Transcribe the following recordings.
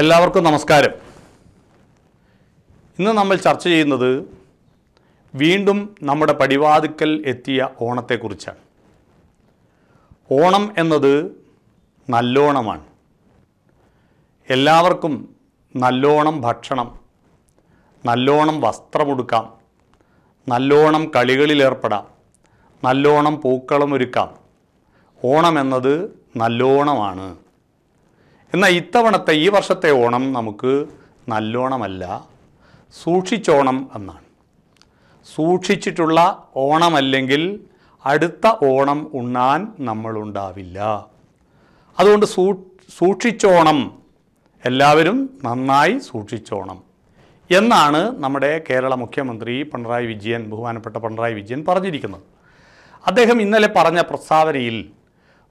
എല്ലാവർക്കും നമസ്കാരം ഇന്ന് നമ്മൾ ചർച്ച ചെയ്യുന്നത് വീണ്ടും നമ്മുടെ പടിവാതിക്കൽ എത്തിയ ഓണത്തെക്കുറിച്ചാണ് ഓണം എന്നത് നല്ലോണമാണ് എല്ലാവർക്കും നല്ലോണം ഭക്ഷണം നല്ലോണം വസ്ത്രമുടുക്കാം നല്ലോണം കളികളിലേർപ്പെടാം നല്ലോണം ഓണം എന്നത് നല്ലോണമാണ് എന്നാൽ ഇത്തവണത്തെ ഈ വർഷത്തെ ഓണം നമുക്ക് നല്ലോണമല്ല സൂക്ഷിച്ചോണം എന്നാണ് സൂക്ഷിച്ചിട്ടുള്ള ഓണമല്ലെങ്കിൽ അടുത്ത ഓണം ഉണ്ണാൻ നമ്മളുണ്ടാവില്ല അതുകൊണ്ട് സൂ സൂക്ഷിച്ചോണം എല്ലാവരും നന്നായി സൂക്ഷിച്ചോണം എന്നാണ് നമ്മുടെ കേരള മുഖ്യമന്ത്രി പിണറായി വിജയൻ ബഹുമാനപ്പെട്ട പിണറായി വിജയൻ പറഞ്ഞിരിക്കുന്നത് അദ്ദേഹം ഇന്നലെ പറഞ്ഞ പ്രസ്താവനയിൽ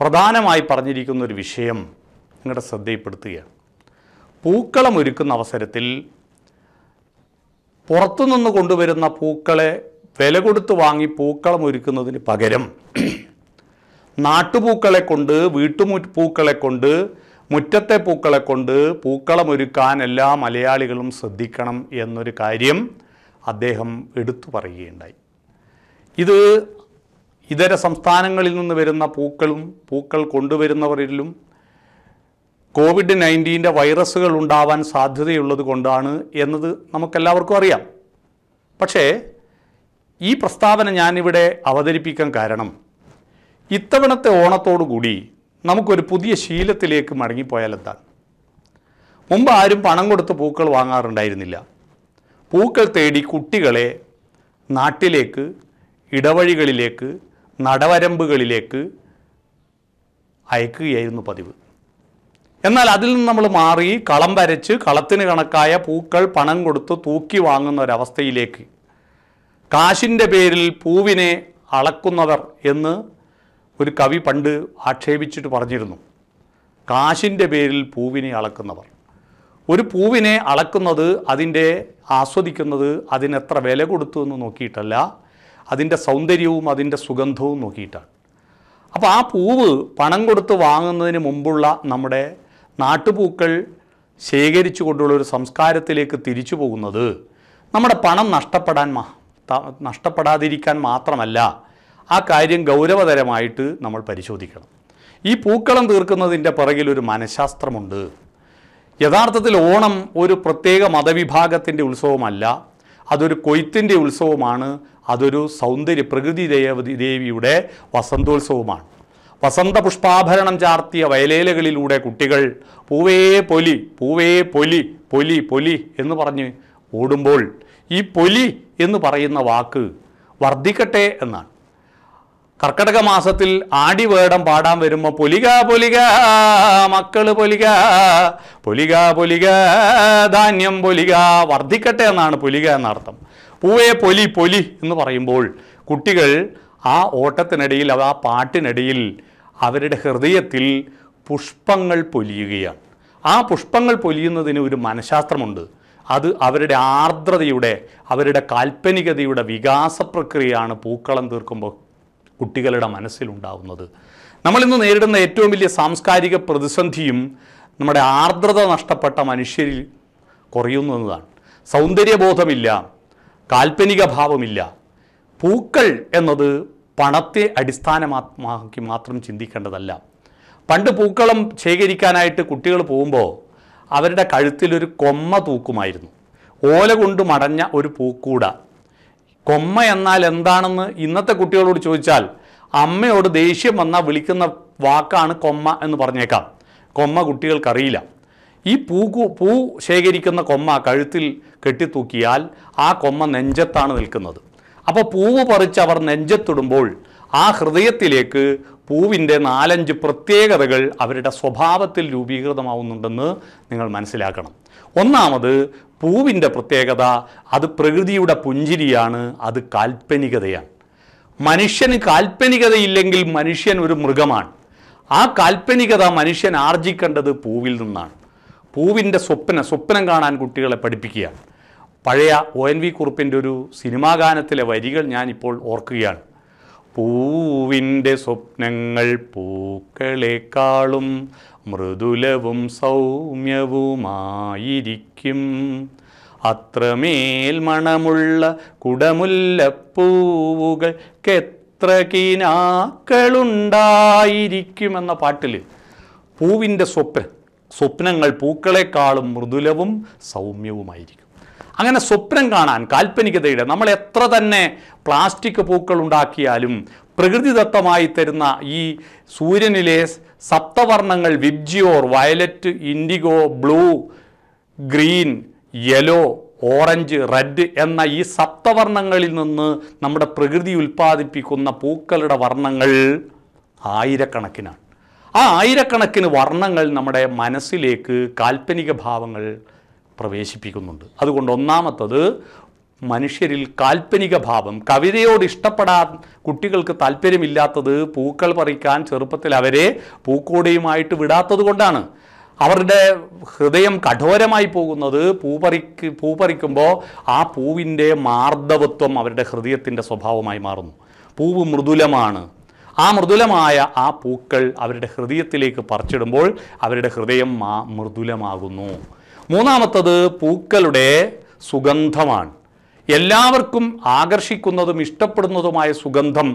പ്രധാനമായി പറഞ്ഞിരിക്കുന്ന ഒരു വിഷയം നിങ്ങളുടെ ശ്രദ്ധയിൽപ്പെടുത്തുകയാണ് പൂക്കളം ഒരുക്കുന്ന അവസരത്തിൽ പുറത്തുനിന്ന് കൊണ്ടുവരുന്ന പൂക്കളെ വില കൊടുത്ത് വാങ്ങി പൂക്കളം ഒരുക്കുന്നതിന് പകരം നാട്ടുപൂക്കളെ കൊണ്ട് വീട്ടുമു പൂക്കളെ കൊണ്ട് മുറ്റത്തെ പൂക്കളെ കൊണ്ട് പൂക്കളം ഒരുക്കാൻ എല്ലാ മലയാളികളും ശ്രദ്ധിക്കണം എന്നൊരു കാര്യം അദ്ദേഹം എടുത്തു പറയുകയുണ്ടായി ഇത് ഇതര സംസ്ഥാനങ്ങളിൽ നിന്ന് വരുന്ന പൂക്കളും പൂക്കൾ കൊണ്ടുവരുന്നവരിലും കോവിഡ് നയൻറ്റീൻ്റെ വൈറസുകൾ ഉണ്ടാവാൻ സാധ്യതയുള്ളത് കൊണ്ടാണ് എന്നത് നമുക്കെല്ലാവർക്കും അറിയാം പക്ഷേ ഈ പ്രസ്താവന ഞാനിവിടെ അവതരിപ്പിക്കാൻ കാരണം ഇത്തവണത്തെ ഓണത്തോടുകൂടി നമുക്കൊരു പുതിയ ശീലത്തിലേക്ക് മടങ്ങിപ്പോയാൽ എന്താണ് മുമ്പ് ആരും പണം കൊടുത്ത് പൂക്കൾ വാങ്ങാറുണ്ടായിരുന്നില്ല പൂക്കൾ തേടി കുട്ടികളെ നാട്ടിലേക്ക് ഇടവഴികളിലേക്ക് നടവരമ്പുകളിലേക്ക് അയക്കുകയായിരുന്നു പതിവ് എന്നാൽ അതിൽ നിന്ന് നമ്മൾ മാറി കളം വരച്ച് കളത്തിന് കണക്കായ പൂക്കൾ പണം കൊടുത്ത് തൂക്കി വാങ്ങുന്ന ഒരവസ്ഥയിലേക്ക് കാശിൻ്റെ പേരിൽ പൂവിനെ അളക്കുന്നവർ എന്ന് ഒരു കവി പണ്ട് ആക്ഷേപിച്ചിട്ട് പറഞ്ഞിരുന്നു കാശിൻ്റെ പേരിൽ പൂവിനെ അളക്കുന്നവർ ഒരു പൂവിനെ അളക്കുന്നത് അതിൻ്റെ ആസ്വദിക്കുന്നത് അതിനെത്ര വില കൊടുത്തു എന്ന് നോക്കിയിട്ടല്ല അതിൻ്റെ സൗന്ദര്യവും അതിൻ്റെ സുഗന്ധവും നോക്കിയിട്ടാണ് അപ്പോൾ ആ പൂവ് പണം കൊടുത്ത് വാങ്ങുന്നതിന് മുമ്പുള്ള നമ്മുടെ നാട്ടുപൂക്കൾ ശേഖരിച്ചു കൊണ്ടുള്ള ഒരു സംസ്കാരത്തിലേക്ക് തിരിച്ചു പോകുന്നത് നമ്മുടെ പണം നഷ്ടപ്പെടാൻ നഷ്ടപ്പെടാതിരിക്കാൻ മാത്രമല്ല ആ കാര്യം ഗൗരവതരമായിട്ട് നമ്മൾ പരിശോധിക്കണം ഈ പൂക്കളം തീർക്കുന്നതിൻ്റെ പിറകിൽ ഒരു മനഃശാസ്ത്രമുണ്ട് യഥാർത്ഥത്തിൽ ഓണം ഒരു പ്രത്യേക മതവിഭാഗത്തിൻ്റെ ഉത്സവമല്ല അതൊരു കൊയ്ത്തിൻ്റെ ഉത്സവമാണ് അതൊരു സൗന്ദര്യ പ്രകൃതി ദേവ ദേവിയുടെ വസന്തോത്സവമാണ് വസന്തപുഷ്പാഭരണം ചാർത്തിയ വയലേലകളിലൂടെ കുട്ടികൾ പൂവേ പൊലി പൂവേ പൊലി പൊലി പൊലി എന്ന് പറഞ്ഞ് ഓടുമ്പോൾ ഈ പൊലി എന്ന് പറയുന്ന വാക്ക് വർദ്ധിക്കട്ടെ എന്നാണ് കർക്കടക മാസത്തിൽ ആടിവേടം പാടാൻ വരുമ്പോൾ പൊലിക പൊലിക മക്കള് പൊലിക പൊലിക പൊലിക ധാന്യം പൊലിക വർദ്ധിക്കട്ടെ എന്നാണ് പൊലിക എന്നർത്ഥം പൂവേ പൊലി പൊലി എന്ന് പറയുമ്പോൾ കുട്ടികൾ ആ ഓട്ടത്തിനിടയിൽ അവ ആ പാട്ടിനിടയിൽ അവരുടെ ഹൃദയത്തിൽ പുഷ്പങ്ങൾ പൊലിയുകയാണ് ആ പുഷ്പങ്ങൾ പൊലിയുന്നതിന് ഒരു മനഃശാസ്ത്രമുണ്ട് അത് അവരുടെ ആർദ്രതയുടെ അവരുടെ കാൽപ്പനികതയുടെ വികാസ പ്രക്രിയയാണ് പൂക്കളം തീർക്കുമ്പോൾ കുട്ടികളുടെ മനസ്സിലുണ്ടാവുന്നത് നമ്മളിന്ന് നേരിടുന്ന ഏറ്റവും വലിയ സാംസ്കാരിക പ്രതിസന്ധിയും നമ്മുടെ ആർദ്രത നഷ്ടപ്പെട്ട മനുഷ്യരിൽ കുറയുന്നതാണ് സൗന്ദര്യബോധമില്ല കാൽപ്പനിക ഭാവമില്ല പൂക്കൾ എന്നത് പണത്തെ അടിസ്ഥാനമാക്കി മാത്രം ചിന്തിക്കേണ്ടതല്ല പണ്ട് പൂക്കളം ശേഖരിക്കാനായിട്ട് കുട്ടികൾ പോകുമ്പോൾ അവരുടെ കഴുത്തിലൊരു കൊമ്മ തൂക്കുമായിരുന്നു ഓല കൊണ്ട് മടഞ്ഞ ഒരു പൂക്കൂട കൊമ്മ എന്നാൽ എന്താണെന്ന് ഇന്നത്തെ കുട്ടികളോട് ചോദിച്ചാൽ അമ്മയോട് ദേഷ്യം വന്നാൽ വിളിക്കുന്ന വാക്കാണ് കൊമ്മ എന്ന് പറഞ്ഞേക്കാം കൊമ്മ കുട്ടികൾക്കറിയില്ല ഈ പൂ പൂ ശേഖരിക്കുന്ന കൊമ്മ കഴുത്തിൽ കെട്ടിത്തൂക്കിയാൽ ആ കൊമ്മ നെഞ്ചത്താണ് നിൽക്കുന്നത് അപ്പോൾ പൂവ് പറിച്ച് അവർ നെഞ്ചത്തിടുമ്പോൾ ആ ഹൃദയത്തിലേക്ക് പൂവിൻ്റെ നാലഞ്ച് പ്രത്യേകതകൾ അവരുടെ സ്വഭാവത്തിൽ രൂപീകൃതമാവുന്നുണ്ടെന്ന് നിങ്ങൾ മനസ്സിലാക്കണം ഒന്നാമത് പൂവിൻ്റെ പ്രത്യേകത അത് പ്രകൃതിയുടെ പുഞ്ചിരിയാണ് അത് കാൽപ്പനികതയാണ് മനുഷ്യന് കാൽപ്പനികതയില്ലെങ്കിൽ മനുഷ്യൻ ഒരു മൃഗമാണ് ആ കാൽപ്പനികത മനുഷ്യൻ ആർജിക്കേണ്ടത് പൂവിൽ നിന്നാണ് പൂവിൻ്റെ സ്വപ്നം സ്വപ്നം കാണാൻ കുട്ടികളെ പഠിപ്പിക്കുകയാണ് പഴയ ഒ എൻ വി കുറുപ്പിൻ്റെ ഒരു സിനിമാ ഗാനത്തിലെ വരികൾ ഞാനിപ്പോൾ ഓർക്കുകയാണ് പൂവിൻ്റെ സ്വപ്നങ്ങൾ പൂക്കളെക്കാളും മൃദുലവും സൗമ്യവുമായിരിക്കും അത്രമേൽ മണമുള്ള കുടമുല്ലപ്പൂവുകൾക്കെത്ര എന്ന പാട്ടിൽ പൂവിൻ്റെ സ്വപ്ന സ്വപ്നങ്ങൾ പൂക്കളെക്കാളും മൃദുലവും സൗമ്യവുമായിരിക്കും അങ്ങനെ സ്വപ്നം കാണാൻ കാൽപ്പനികതയുടെ നമ്മൾ എത്ര തന്നെ പ്ലാസ്റ്റിക് പൂക്കൾ ഉണ്ടാക്കിയാലും പ്രകൃതിദത്തമായി തരുന്ന ഈ സൂര്യനിലെ സപ്തവർണ്ണങ്ങൾ VIBGYOR violet indigo blue green yellow orange red എന്ന ഈ സപ്തവർണ്ണങ്ങളിൽ നിന്ന് നമ്മുടെ പ്രകൃതി ഉൽപ്പാദിപ്പിക്കുന്ന പൂക്കളുടെ വർണ്ണങ്ങൾ ആയിരക്കണക്കിനാണ് ആ ആയിരക്കണക്കിന് വർണ്ണങ്ങൾ നമ്മുടെ മനസ്സിലേക്ക് കാൽപ്പനിക ഭാവങ്ങൾ പ്രവേശിപ്പിക്കുന്നുണ്ട് അതുകൊണ്ട് ഒന്നാമത്തത് മനുഷ്യരിൽ കാൽപ്പനിക ഭാവം കവിതയോട് ഇഷ്ടപ്പെടാൻ കുട്ടികൾക്ക് താല്പര്യമില്ലാത്തത് പൂക്കൾ പറിക്കാൻ ചെറുപ്പത്തിൽ അവരെ പൂക്കോടിയുമായിട്ട് വിടാത്തത് കൊണ്ടാണ് അവരുടെ ഹൃദയം കഠോരമായി പോകുന്നത് പൂപറിക്ക് പൂപറിക്കുമ്പോൾ ആ പൂവിൻ്റെ മാർദ്ദവത്വം അവരുടെ ഹൃദയത്തിൻ്റെ സ്വഭാവമായി മാറുന്നു പൂവ് മൃദുലമാണ് ആ മൃദുലമായ ആ പൂക്കൾ അവരുടെ ഹൃദയത്തിലേക്ക് പറിച്ചിടുമ്പോൾ അവരുടെ ഹൃദയം മൃദുലമാകുന്നു മൂന്നാമത്തത് പൂക്കളുടെ സുഗന്ധമാണ് എല്ലാവർക്കും ആകർഷിക്കുന്നതും ഇഷ്ടപ്പെടുന്നതുമായ സുഗന്ധം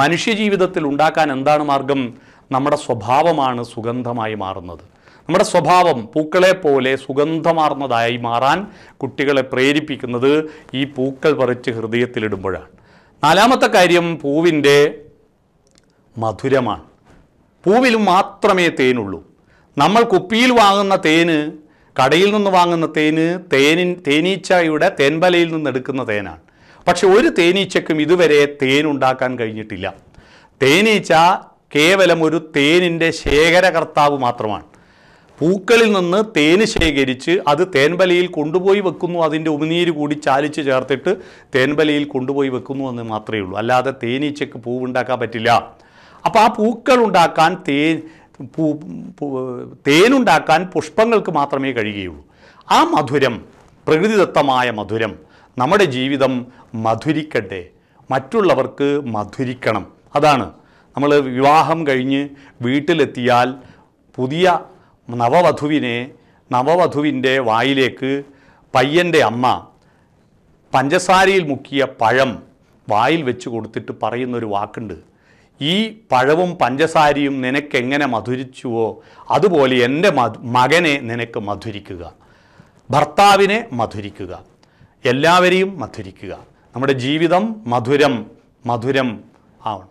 മനുഷ്യജീവിതത്തിൽ ഉണ്ടാക്കാൻ എന്താണ് മാർഗം നമ്മുടെ സ്വഭാവമാണ് സുഗന്ധമായി മാറുന്നത് നമ്മുടെ സ്വഭാവം പൂക്കളെ പോലെ സുഗന്ധമാർന്നതായി മാറാൻ കുട്ടികളെ പ്രേരിപ്പിക്കുന്നത് ഈ പൂക്കൾ പറിച്ച് ഹൃദയത്തിലിടുമ്പോഴാണ് നാലാമത്തെ കാര്യം പൂവിൻ്റെ മധുരമാണ് പൂവിൽ മാത്രമേ തേനുള്ളൂ നമ്മൾ കുപ്പിയിൽ വാങ്ങുന്ന തേന് കടയിൽ നിന്ന് വാങ്ങുന്ന തേന് തേനിൻ തേനീച്ചയുടെ തേൻവലയിൽ നിന്ന് എടുക്കുന്ന തേനാണ് പക്ഷെ ഒരു തേനീച്ചയ്ക്കും ഇതുവരെ തേനുണ്ടാക്കാൻ കഴിഞ്ഞിട്ടില്ല തേനീച്ച കേവലം ഒരു തേനിൻ്റെ ശേഖരകർത്താവ് മാത്രമാണ് പൂക്കളിൽ നിന്ന് തേന് ശേഖരിച്ച് അത് തേൻബലയിൽ കൊണ്ടുപോയി വെക്കുന്നു അതിൻ്റെ ഉമിനീര് കൂടി ചാലിച്ച് ചേർത്തിട്ട് തേൻബലയിൽ കൊണ്ടുപോയി വെക്കുന്നു എന്ന് മാത്രമേ ഉള്ളൂ അല്ലാതെ തേനീച്ചയ്ക്ക് പൂവുണ്ടാക്കാൻ പറ്റില്ല അപ്പോൾ ആ പൂക്കൾ ഉണ്ടാക്കാൻ തേൻ പൂ തേനുണ്ടാക്കാൻ പുഷ്പങ്ങൾക്ക് മാത്രമേ കഴിയുകയുള്ളൂ ആ മധുരം പ്രകൃതിദത്തമായ മധുരം നമ്മുടെ ജീവിതം മധുരിക്കട്ടെ മറ്റുള്ളവർക്ക് മധുരിക്കണം അതാണ് നമ്മൾ വിവാഹം കഴിഞ്ഞ് വീട്ടിലെത്തിയാൽ പുതിയ നവവധുവിനെ നവവധുവിൻ്റെ വായിലേക്ക് പയ്യൻ്റെ അമ്മ പഞ്ചസാരയിൽ മുക്കിയ പഴം വായിൽ വെച്ച് കൊടുത്തിട്ട് പറയുന്നൊരു വാക്കുണ്ട് ഈ പഴവും പഞ്ചസാരയും നിനക്കെങ്ങനെ മധുരിച്ചുവോ അതുപോലെ എൻ്റെ മകനെ നിനക്ക് മധുരിക്കുക ഭർത്താവിനെ മധുരിക്കുക എല്ലാവരെയും മധുരിക്കുക നമ്മുടെ ജീവിതം മധുരം മധുരം ആവണം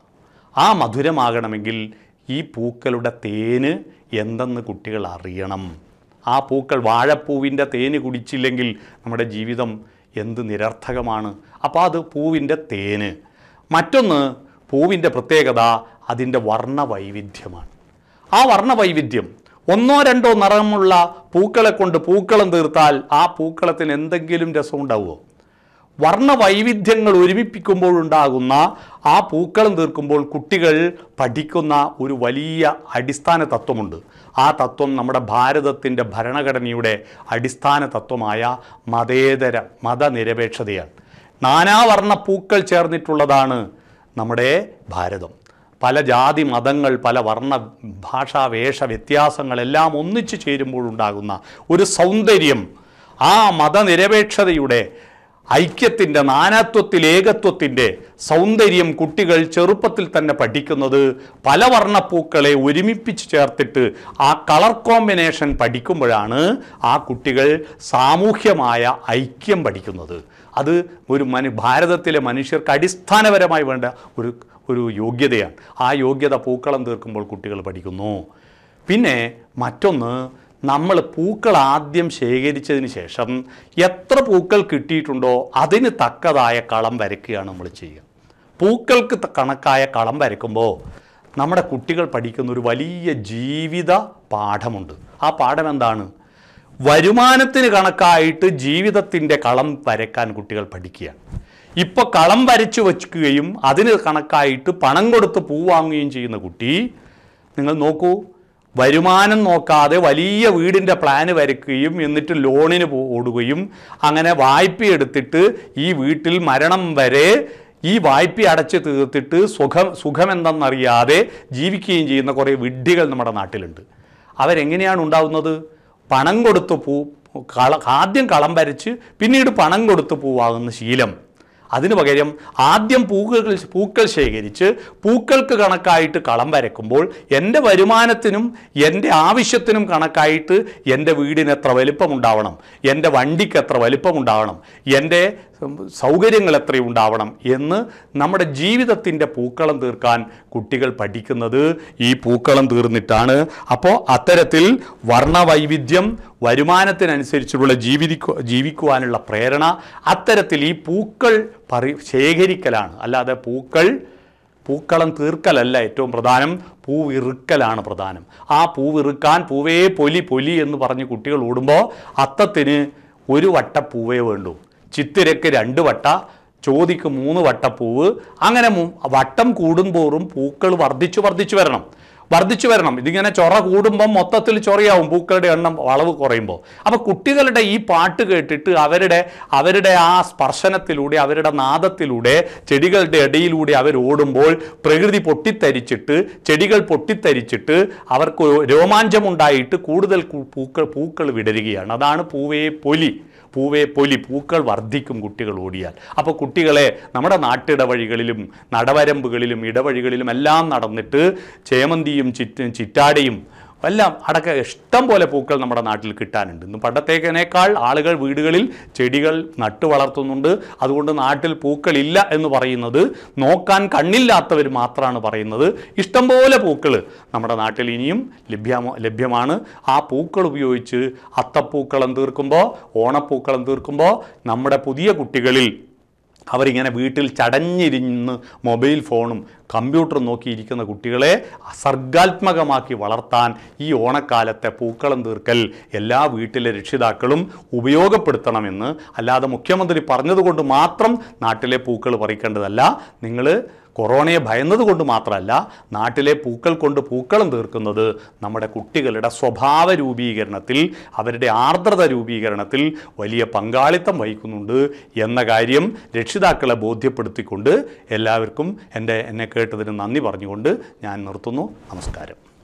ആ മധുരമാകണമെങ്കിൽ ഈ പൂക്കളുടെ തേന് എന്തെന്ന് കുട്ടികൾ അറിയണം ആ പൂക്കൾ വാഴപ്പൂവിൻ്റെ തേന് കുടിച്ചില്ലെങ്കിൽ നമ്മുടെ ജീവിതം എന്ത് നിരർത്ഥകമാണ് അപ്പോൾ അത് പൂവിൻ്റെ തേന് മറ്റൊന്ന് പൂവിൻ്റെ പ്രത്യേകത അതിൻ്റെ വർണ്ണവൈവിധ്യമാണ് ആ വർണ്ണവൈവിധ്യം ഒന്നോ രണ്ടോ നിറമുള്ള പൂക്കളെ കൊണ്ട് പൂക്കളം തീർത്താൽ ആ പൂക്കളത്തിന് എന്തെങ്കിലും രസം ഉണ്ടാവുമോ വർണ്ണ ഒരുമിപ്പിക്കുമ്പോഴുണ്ടാകുന്ന ആ പൂക്കളം തീർക്കുമ്പോൾ കുട്ടികൾ പഠിക്കുന്ന ഒരു വലിയ അടിസ്ഥാന തത്വമുണ്ട് ആ തത്വം നമ്മുടെ ഭാരതത്തിൻ്റെ ഭരണഘടനയുടെ അടിസ്ഥാന തത്വമായ മതേതര മതനിരപേക്ഷതയാണ് നാനാവർണ്ണ പൂക്കൾ ചേർന്നിട്ടുള്ളതാണ് നമ്മുടെ ഭാരതം പല ജാതി മതങ്ങൾ പല വർണ്ണ ഭാഷാ വേഷ വ്യത്യാസങ്ങളെല്ലാം ഒന്നിച്ചു ചേരുമ്പോഴുണ്ടാകുന്ന ഒരു സൗന്ദര്യം ആ മതനിരപേക്ഷതയുടെ ഐക്യത്തിൻ്റെ നാനാത്വത്തിൽ ഏകത്വത്തിൻ്റെ സൗന്ദര്യം കുട്ടികൾ ചെറുപ്പത്തിൽ തന്നെ പഠിക്കുന്നത് പല വർണ്ണപ്പൂക്കളെ ഒരുമിപ്പിച്ച് ചേർത്തിട്ട് ആ കളർ കോമ്പിനേഷൻ പഠിക്കുമ്പോഴാണ് ആ കുട്ടികൾ സാമൂഹ്യമായ ഐക്യം പഠിക്കുന്നത് അത് ഒരു മനു ഭാരതത്തിലെ മനുഷ്യർക്ക് അടിസ്ഥാനപരമായി വേണ്ട ഒരു ഒരു യോഗ്യതയാണ് ആ യോഗ്യത പൂക്കളം തീർക്കുമ്പോൾ കുട്ടികൾ പഠിക്കുന്നു പിന്നെ മറ്റൊന്ന് നമ്മൾ പൂക്കൾ ആദ്യം ശേഖരിച്ചതിന് ശേഷം എത്ര പൂക്കൾ കിട്ടിയിട്ടുണ്ടോ അതിന് തക്കതായ കളം വരയ്ക്കുകയാണ് നമ്മൾ ചെയ്യുക പൂക്കൾക്ക് കണക്കായ കളം വരയ്ക്കുമ്പോൾ നമ്മുടെ കുട്ടികൾ പഠിക്കുന്ന ഒരു വലിയ ജീവിത പാഠമുണ്ട് ആ പാഠം എന്താണ് വരുമാനത്തിന് കണക്കായിട്ട് ജീവിതത്തിൻ്റെ കളം വരയ്ക്കാൻ കുട്ടികൾ പഠിക്കുകയാണ് ഇപ്പോൾ കളം വരച്ചു വയ്ക്കുകയും അതിന് കണക്കായിട്ട് പണം കൊടുത്ത് പൂ വാങ്ങുകയും ചെയ്യുന്ന കുട്ടി നിങ്ങൾ നോക്കൂ വരുമാനം നോക്കാതെ വലിയ വീടിൻ്റെ പ്ലാന് വരയ്ക്കുകയും എന്നിട്ട് ലോണിന് ഓടുകയും അങ്ങനെ വായ്പ എടുത്തിട്ട് ഈ വീട്ടിൽ മരണം വരെ ഈ വായ്പ അടച്ച് തീർത്തിട്ട് സുഖം സുഖമെന്തെന്നറിയാതെ ജീവിക്കുകയും ചെയ്യുന്ന കുറേ വിഡ്ഢികൾ നമ്മുടെ നാട്ടിലുണ്ട് അവരെങ്ങനെയാണ് ഉണ്ടാവുന്നത് പണം കൊടുത്ത് പൂ കള ആദ്യം കളം വരച്ച് പിന്നീട് പണം കൊടുത്ത് പൂവാകുന്ന ശീലം അതിനു പകരം ആദ്യം പൂക്കൾ പൂക്കൾ ശേഖരിച്ച് പൂക്കൾക്ക് കണക്കായിട്ട് കളം വരയ്ക്കുമ്പോൾ എൻ്റെ വരുമാനത്തിനും എൻ്റെ ആവശ്യത്തിനും കണക്കായിട്ട് എൻ്റെ വീടിന് എത്ര വലിപ്പമുണ്ടാവണം എൻ്റെ വണ്ടിക്ക് എത്ര വലിപ്പമുണ്ടാവണം എൻ്റെ സൗകര്യങ്ങൾ എത്രയും ഉണ്ടാവണം എന്ന് നമ്മുടെ ജീവിതത്തിൻ്റെ പൂക്കളം തീർക്കാൻ കുട്ടികൾ പഠിക്കുന്നത് ഈ പൂക്കളം തീർന്നിട്ടാണ് അപ്പോൾ അത്തരത്തിൽ വർണ്ണവൈവിധ്യം വരുമാനത്തിനനുസരിച്ചുള്ള ജീവിക്കു ജീവിക്കുവാനുള്ള പ്രേരണ അത്തരത്തിൽ ഈ പൂക്കൾ പറി ശേഖരിക്കലാണ് അല്ലാതെ പൂക്കൾ പൂക്കളം തീർക്കലല്ല ഏറ്റവും പ്രധാനം പൂവിറുക്കലാണ് പ്രധാനം ആ പൂവിറുക്കാൻ പൂവേ പൊലി പൊലി എന്ന് പറഞ്ഞ് കുട്ടികൾ ഓടുമ്പോൾ അത്തത്തിന് ഒരു വട്ട പൂവേ വേണ്ടു ചിത്തിരയ്ക്ക് രണ്ട് വട്ട ചോതിക്ക് മൂന്ന് വട്ടപ്പൂവ് അങ്ങനെ വട്ടം കൂടുമ്പോറും പൂക്കൾ വർദ്ധിച്ചു വർദ്ധിച്ചു വരണം വർദ്ധിച്ചു വരണം ഇതിങ്ങനെ ചൊറ കൂടുമ്പം മൊത്തത്തിൽ ചൊറയാവും പൂക്കളുടെ എണ്ണം വളവ് കുറയുമ്പോൾ അപ്പോൾ കുട്ടികളുടെ ഈ പാട്ട് കേട്ടിട്ട് അവരുടെ അവരുടെ ആ സ്പർശനത്തിലൂടെ അവരുടെ നാദത്തിലൂടെ ചെടികളുടെ ഇടയിലൂടെ അവർ ഓടുമ്പോൾ പ്രകൃതി പൊട്ടിത്തരിച്ചിട്ട് ചെടികൾ പൊട്ടിത്തരിച്ചിട്ട് അവർക്ക് രോമാഞ്ചമുണ്ടായിട്ട് കൂടുതൽ പൂക്കൾ പൂക്കൾ വിടരുകയാണ് അതാണ് പൂവേ പൊലി പൂവേ പൊലി പൂക്കൾ വർദ്ധിക്കും കുട്ടികൾ ഓടിയാൽ അപ്പോൾ കുട്ടികളെ നമ്മുടെ നാട്ടിടവഴികളിലും നടവരമ്പുകളിലും ഇടവഴികളിലും എല്ലാം നടന്നിട്ട് ചേമന്തിയും ചിറ്റ് ചിറ്റാടയും എല്ലാം അടക്ക ഇഷ്ടം പോലെ പൂക്കൾ നമ്മുടെ നാട്ടിൽ കിട്ടാനുണ്ട് ഇന്ന് പണ്ടത്തേക്കിനേക്കാൾ ആളുകൾ വീടുകളിൽ ചെടികൾ നട്ടു വളർത്തുന്നുണ്ട് അതുകൊണ്ട് നാട്ടിൽ പൂക്കളില്ല എന്ന് പറയുന്നത് നോക്കാൻ കണ്ണില്ലാത്തവർ മാത്രമാണ് പറയുന്നത് ഇഷ്ടംപോലെ പൂക്കൾ നമ്മുടെ നാട്ടിൽ ഇനിയും ലഭ്യമോ ലഭ്യമാണ് ആ പൂക്കൾ ഉപയോഗിച്ച് അത്തപ്പൂക്കളം തീർക്കുമ്പോൾ ഓണപ്പൂക്കളം തീർക്കുമ്പോൾ നമ്മുടെ പുതിയ കുട്ടികളിൽ അവരിങ്ങനെ വീട്ടിൽ ചടഞ്ഞിരുന്ന് മൊബൈൽ ഫോണും കമ്പ്യൂട്ടറും നോക്കിയിരിക്കുന്ന കുട്ടികളെ സർഗാത്മകമാക്കി വളർത്താൻ ഈ ഓണക്കാലത്തെ പൂക്കളം തീർക്കൽ എല്ലാ വീട്ടിലെ രക്ഷിതാക്കളും ഉപയോഗപ്പെടുത്തണമെന്ന് അല്ലാതെ മുഖ്യമന്ത്രി പറഞ്ഞതുകൊണ്ട് മാത്രം നാട്ടിലെ പൂക്കൾ പറിക്കേണ്ടതല്ല നിങ്ങൾ കൊറോണയെ ഭയന്നത് കൊണ്ട് മാത്രമല്ല നാട്ടിലെ പൂക്കൾ കൊണ്ട് പൂക്കളം തീർക്കുന്നത് നമ്മുടെ കുട്ടികളുടെ സ്വഭാവ രൂപീകരണത്തിൽ അവരുടെ ആർദ്രത രൂപീകരണത്തിൽ വലിയ പങ്കാളിത്തം വഹിക്കുന്നുണ്ട് എന്ന കാര്യം രക്ഷിതാക്കളെ ബോധ്യപ്പെടുത്തിക്കൊണ്ട് എല്ലാവർക്കും എൻ്റെ എന്നെ കേട്ടതിന് നന്ദി പറഞ്ഞുകൊണ്ട് ഞാൻ നിർത്തുന്നു നമസ്കാരം